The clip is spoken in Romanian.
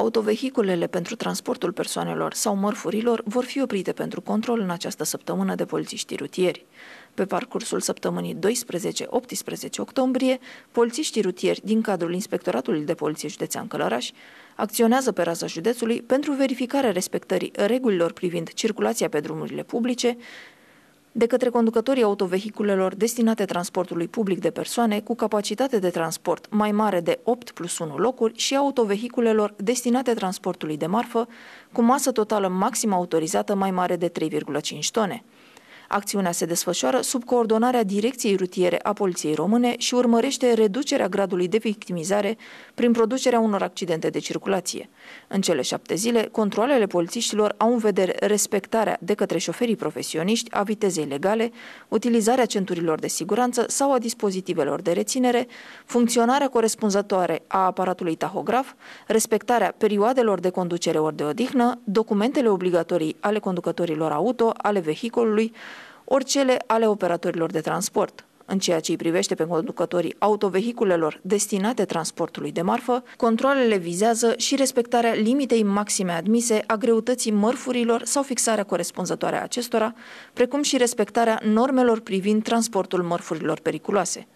Autovehiculele pentru transportul persoanelor sau mărfurilor vor fi oprite pentru control în această săptămână de polițiștii rutieri. Pe parcursul săptămânii 12-18 octombrie, polițiștii rutieri din cadrul Inspectoratului de Poliție Județean Călăraș acționează pe raza județului pentru verificarea respectării regulilor privind circulația pe drumurile publice, de către conducătorii autovehiculelor destinate transportului public de persoane cu capacitate de transport mai mare de 8 plus 1 locuri și autovehiculelor destinate transportului de marfă cu masă totală maximă autorizată mai mare de 3,5 tone. Acțiunea se desfășoară sub coordonarea Direcției Rutiere a Poliției Române și urmărește reducerea gradului de victimizare prin producerea unor accidente de circulație. În cele șapte zile, controlele polițiștilor au în vedere respectarea de către șoferii profesioniști a vitezei legale, utilizarea centurilor de siguranță sau a dispozitivelor de reținere, funcționarea corespunzătoare a aparatului tahograf, respectarea perioadelor de conducere ori de odihnă, documentele obligatorii ale conducătorilor auto, ale vehiculului, ori cele ale operatorilor de transport. În ceea ce îi privește pe conducătorii autovehiculelor destinate transportului de marfă, controlele vizează și respectarea limitei maxime admise a greutății mărfurilor sau fixarea corespunzătoare a acestora, precum și respectarea normelor privind transportul mărfurilor periculoase.